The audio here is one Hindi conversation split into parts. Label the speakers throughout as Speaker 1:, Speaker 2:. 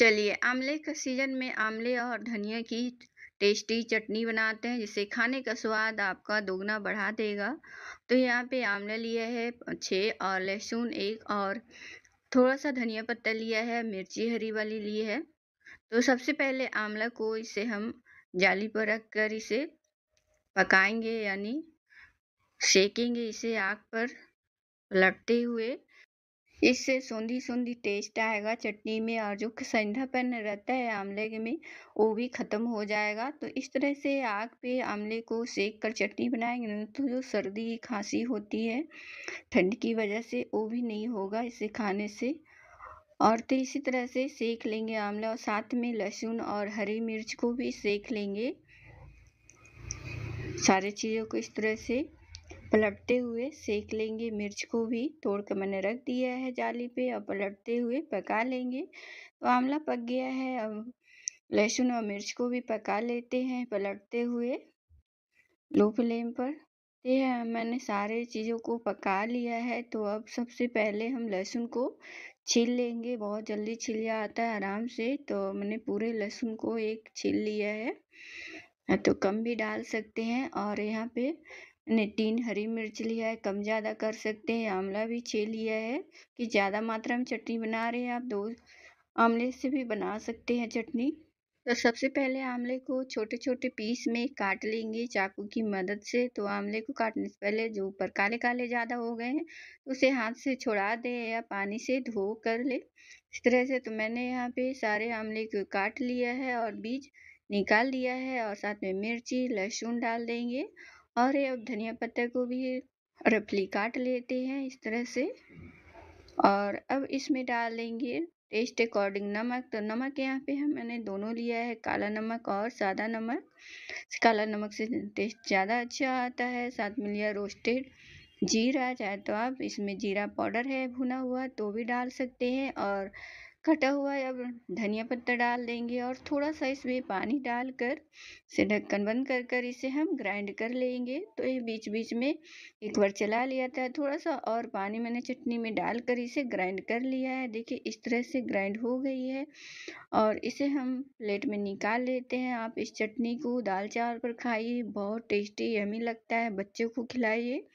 Speaker 1: चलिए आमले का सीजन में आमले और धनिया की टेस्टी चटनी बनाते हैं जिससे खाने का स्वाद आपका दोगुना बढ़ा देगा तो यहाँ पे आंवला लिया है छः और लहसुन एक और थोड़ा सा धनिया पत्ता लिया है मिर्ची हरी वाली ली है तो सबसे पहले आमला को इसे हम जाली पर रख कर इसे पकाएंगे यानी सेकेंगे इसे आग पर पलटते हुए इससे सोंधी सोंधी टेस्ट आएगा चटनी में और जो संधापन रहता है आमले में वो भी ख़त्म हो जाएगा तो इस तरह से आग पे आमले को सेक कर चटनी बनाएंगे ना तो जो सर्दी खांसी होती है ठंड की वजह से वो भी नहीं होगा इसे खाने से और तो इसी तरह से सेक लेंगे आमला और साथ में लहसुन और हरी मिर्च को भी सेक लेंगे सारे चीज़ों को इस तरह से पलटते हुए सेक लेंगे मिर्च को भी तोड़ कर मैंने रख दिया है जाली पे और पलटते हुए पका लेंगे तो आंवला पक गया है अब लहसुन और मिर्च को भी पका लेते हैं पलटते हुए लो फ्लेम पर ये मैंने सारे चीज़ों को पका लिया है तो अब सबसे पहले हम लहसुन को छील लेंगे बहुत जल्दी छिल जाता है आराम से तो मैंने पूरे लहसुन को एक छील लिया है हाँ, तो कम भी डाल सकते हैं और यहाँ पे ने तीन हरी मिर्च लिया है कम ज़्यादा कर सकते हैं आंवला भी छः लिया है कि ज़्यादा मात्रा में चटनी बना रहे हैं आप दो आंवले से भी बना सकते हैं चटनी तो सबसे पहले आंवले को छोटे छोटे पीस में काट लेंगे चाकू की मदद से तो आंवले को काटने से पहले जो ऊपर काले काले ज़्यादा हो गए हैं उसे हाथ से छुड़ा दे या पानी से धो कर ले इस तरह से तो मैंने यहाँ पे सारे आंवले को काट लिया है और बीज निकाल लिया है और साथ में मिर्ची लहसुन डाल देंगे और ये अब धनिया पत्ते को भी रफली काट लेते हैं इस तरह से और अब इसमें डालेंगे टेस्ट अकॉर्डिंग नमक तो नमक यहाँ पे हम मैंने दोनों लिया है काला नमक और सादा नमक काला नमक से टेस्ट ज़्यादा अच्छा आता है साथ में लिया रोस्टेड जीरा चाहे तो आप इसमें जीरा पाउडर है भुना हुआ तो भी डाल सकते हैं और कटा हुआ अब धनिया पत्ता डाल देंगे और थोड़ा सा इसमें पानी डालकर से ढक्कन बंद कर कर इसे हम ग्राइंड कर लेंगे तो ये बीच बीच में एक बार चला लिया था थोड़ा सा और पानी मैंने चटनी में डालकर इसे ग्राइंड कर लिया है देखिए इस तरह से ग्राइंड हो गई है और इसे हम प्लेट में निकाल लेते हैं आप इस चटनी को दाल चावल पर खाइए बहुत टेस्टी यमी लगता है बच्चों को खिलाइए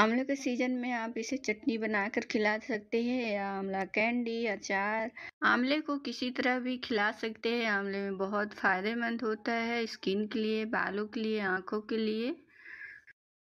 Speaker 1: आंवले के सीजन में आप इसे चटनी बनाकर खिला सकते हैं या आंवला कैंडी अचार आंवले को किसी तरह भी खिला सकते हैं आंवले में बहुत फ़ायदेमंद होता है स्किन के लिए बालों के लिए आँखों के लिए